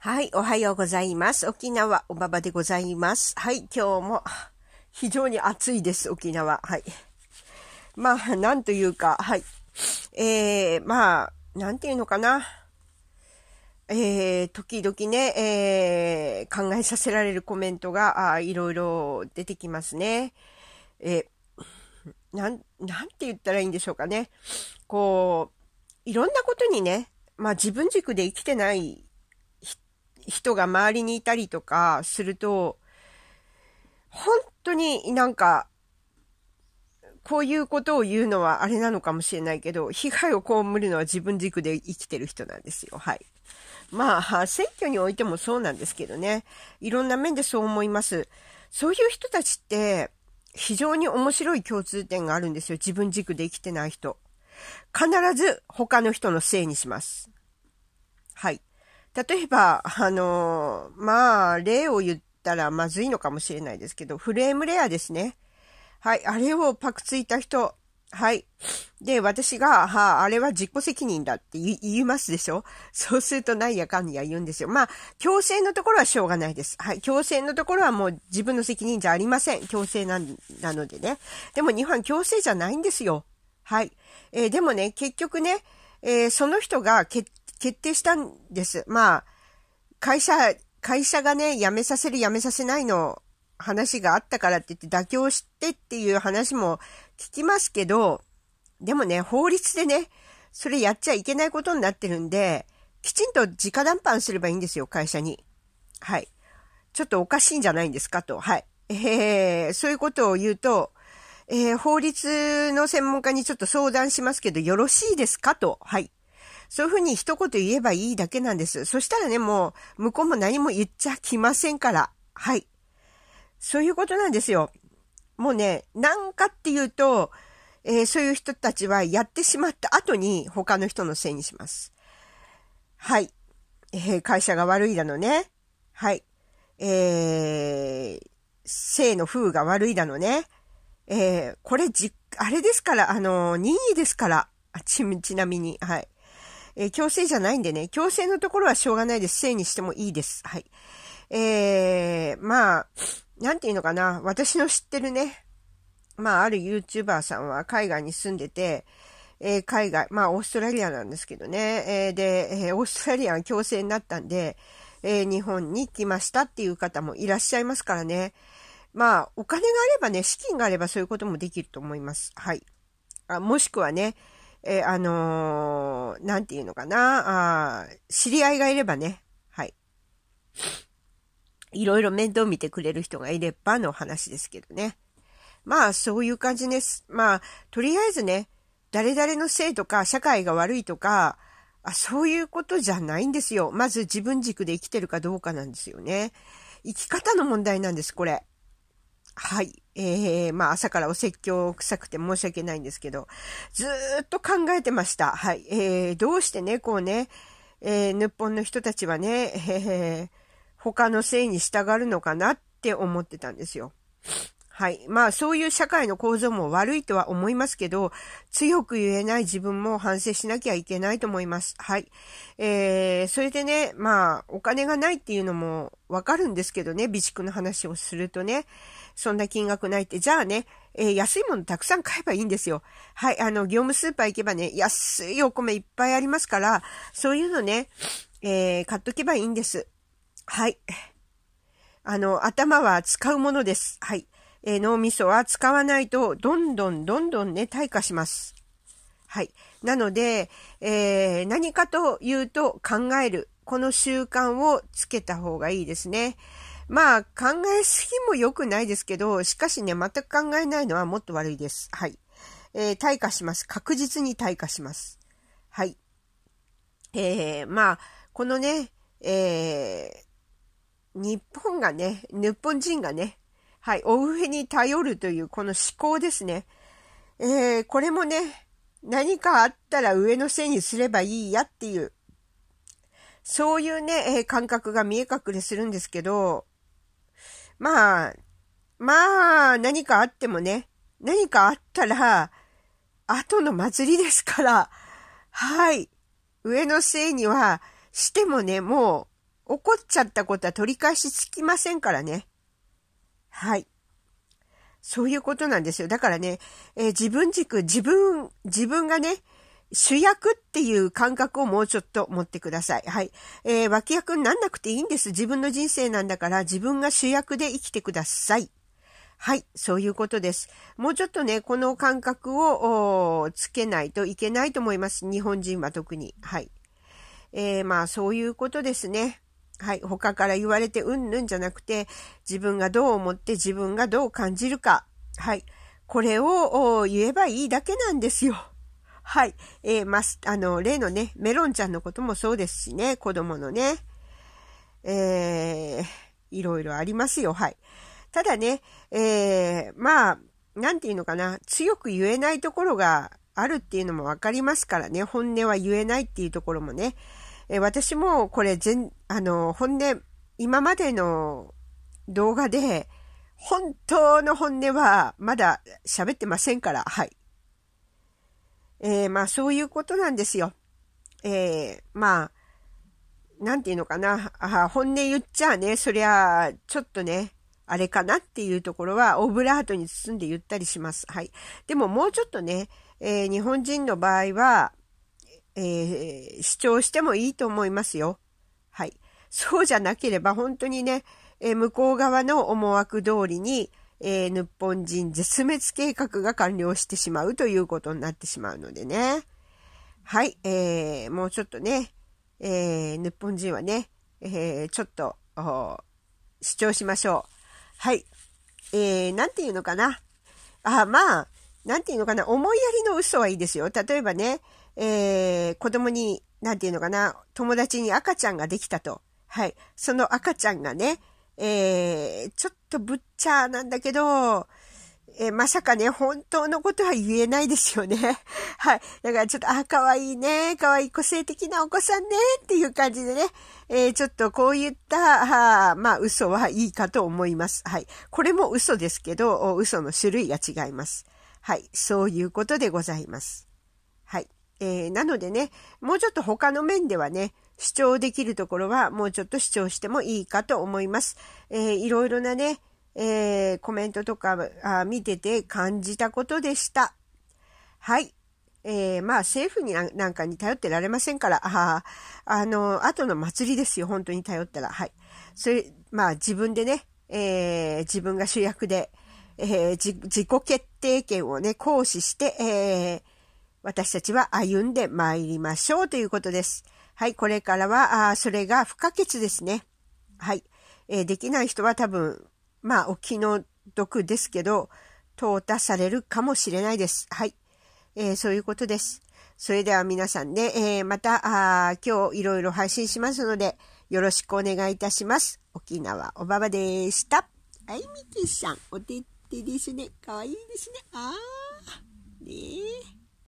はい、おはようございます。沖縄、おばばでございます。はい、今日も非常に暑いです、沖縄。はい。まあ、なんというか、はい。えー、まあ、なんていうのかな。えー、時々ね、えー、考えさせられるコメントが、あいろいろ出てきますね。えー、なん、なんて言ったらいいんでしょうかね。こう、いろんなことにね、まあ自分軸で生きてない人が周りにいたりとかすると、本当になんか、こういうことを言うのはあれなのかもしれないけど、被害を被るのは自分軸で生きてる人なんですよ。はい。まあ、選挙においてもそうなんですけどね。いろんな面でそう思います。そういう人たちって、非常に面白い共通点があるんですよ。自分軸で生きてない人。必ず他の人のせいにします。はい。例えば、あのー、まあ、例を言ったらまずいのかもしれないですけど、フレームレアですね。はい、あれをパクついた人、はい。で、私が、はあ、あれは自己責任だって言いますでしょそうするとなんやかんや言うんですよ。まあ、強制のところはしょうがないです。はい。強制のところはもう自分の責任じゃありません。強制な、なのでね。でも日本強制じゃないんですよ。はい。えー、でもね、結局ね、えー、その人が決決定したんです。まあ、会社、会社がね、辞めさせる辞めさせないの話があったからって言って妥協してっていう話も聞きますけど、でもね、法律でね、それやっちゃいけないことになってるんで、きちんと直談判すればいいんですよ、会社に。はい。ちょっとおかしいんじゃないんですかと。はい。えー、そういうことを言うと、えー、法律の専門家にちょっと相談しますけど、よろしいですかと。はい。そういうふうに一言言えばいいだけなんです。そしたらね、もう、向こうも何も言っちゃきませんから。はい。そういうことなんですよ。もうね、なんかっていうと、えー、そういう人たちはやってしまった後に他の人のせいにします。はい。えー、会社が悪いだのね。はい。えー、性の風が悪いだのね。えー、これじ、あれですから、あの任意ですから。ち、ちなみに、はい。えー、強制じゃないんでね、強制のところはしょうがないです。性にしてもいいです。はい。えー、まあ、なんていうのかな、私の知ってるね、まあ、ある YouTuber さんは海外に住んでて、えー、海外、まあ、オーストラリアなんですけどね、えー、で、えー、オーストラリアが強制になったんで、え日本に来ましたっていう方もいらっしゃいますからね。まあ、お金があればね、資金があればそういうこともできると思います。はい。あもしくはね、えあのー、なんていうのかな、あ知り合いがいればね、はい。いろいろ面倒見てくれる人がいればの話ですけどね。まあ、そういう感じです。まあ、とりあえずね、誰々のせいとか、社会が悪いとか、あそういうことじゃないんですよ。まず自分軸で生きてるかどうかなんですよね。生き方の問題なんです、これ。はい。えー、まあ朝からお説教臭くて申し訳ないんですけど、ずっと考えてました。はい。えー、どうしてね、こうね、えー、日本の人たちはね、えー、他のせいに従うのかなって思ってたんですよ。はい。まあ、そういう社会の構造も悪いとは思いますけど、強く言えない自分も反省しなきゃいけないと思います。はい。えー、それでね、まあ、お金がないっていうのもわかるんですけどね、備蓄の話をするとね、そんな金額ないって、じゃあね、えー、安いものたくさん買えばいいんですよ。はい。あの、業務スーパー行けばね、安いお米いっぱいありますから、そういうのね、えー、買っとけばいいんです。はい。あの、頭は使うものです。はい。えー、脳みそは使わないと、どんどんどんどんね、退化します。はい。なので、えー、何かというと考える。この習慣をつけた方がいいですね。まあ、考えすぎも良くないですけど、しかしね、全く考えないのはもっと悪いです。はい。えー、退化します。確実に退化します。はい。えー、まあ、このね、えー、日本がね、日本人がね、はい、お上に頼るというこの思考ですね。えー、これもね、何かあったら上のせいにすればいいやっていう、そういうね、えー、感覚が見え隠れするんですけど、まあ、まあ、何かあってもね、何かあったら、後の祭りですから、はい、上のせいにはしてもね、もう怒っちゃったことは取り返しつきませんからね。はい。そういうことなんですよ。だからね、えー、自分軸、自分、自分がね、主役っていう感覚をもうちょっと持ってください。はい。えー、脇役になんなくていいんです。自分の人生なんだから自分が主役で生きてください。はい、そういうことです。もうちょっとね、この感覚をつけないといけないと思います。日本人は特に。はい。えー、まあ、そういうことですね。はい、他から言われてうんぬんじゃなくて、自分がどう思って自分がどう感じるか。はい、これを言えばいいだけなんですよ。はい。えー、ます、あの、例のね、メロンちゃんのこともそうですしね、子供のね。えー、いろいろありますよ、はい。ただね、えー、まあ、なんていうのかな、強く言えないところがあるっていうのもわかりますからね、本音は言えないっていうところもね。え私もこれ全、あの、本音、今までの動画で、本当の本音はまだ喋ってませんから、はい。えー、まあそういうことなんですよ。えー、まあ、なんていうのかな。あ本音言っちゃね、そりゃ、ちょっとね、あれかなっていうところは、オブラートに包んで言ったりします。はい。でももうちょっとね、えー、日本人の場合は、えー、主張してもいいと思いますよ。はい。そうじゃなければ本当にね、えー、向こう側の思惑通りに、えー、日本人絶滅計画が完了してしまうということになってしまうのでね。はい、えー、もうちょっとね、えー、日本人はね、えー、ちょっと、主張しましょう。はい。えー、なんていうのかな。あ、まあ、なんていうのかな。思いやりの嘘はいいですよ。例えばね、えー、子供に、なんていうのかな、友達に赤ちゃんができたと。はい。その赤ちゃんがね、えー、ちょっとブッチャーなんだけど、えー、まさかね、本当のことは言えないですよね。はい。だからちょっと、あ、可愛いね、可愛い個性的なお子さんね、っていう感じでね、えー、ちょっとこういった、あまあ、嘘はいいかと思います。はい。これも嘘ですけど、嘘の種類が違います。はい。そういうことでございます。はい。えー、なのでね、もうちょっと他の面ではね、主張できるところはもうちょっと主張してもいいかと思います。えー、いろいろなね、えー、コメントとかあ見てて感じたことでした。はい。えー、まあ政府になんかに頼ってられませんから、ああの、後の祭りですよ、本当に頼ったら。はい。それ、まあ自分でね、えー、自分が主役で、えー、自己決定権をね、行使して、えー、私たちは歩んで参りましょうということです。はい、これからは、あそれが不可欠ですね。はい、えー、できない人は多分、まあ、お気の毒ですけど、淘汰されるかもしれないです。はい、えー、そういうことです。それでは皆さんね、えー、また、あ今日いろいろ配信しますので、よろしくお願いいたします。沖縄おばばでした。はい、みきさん、おててですね。かわいいですね。あー。ねえ。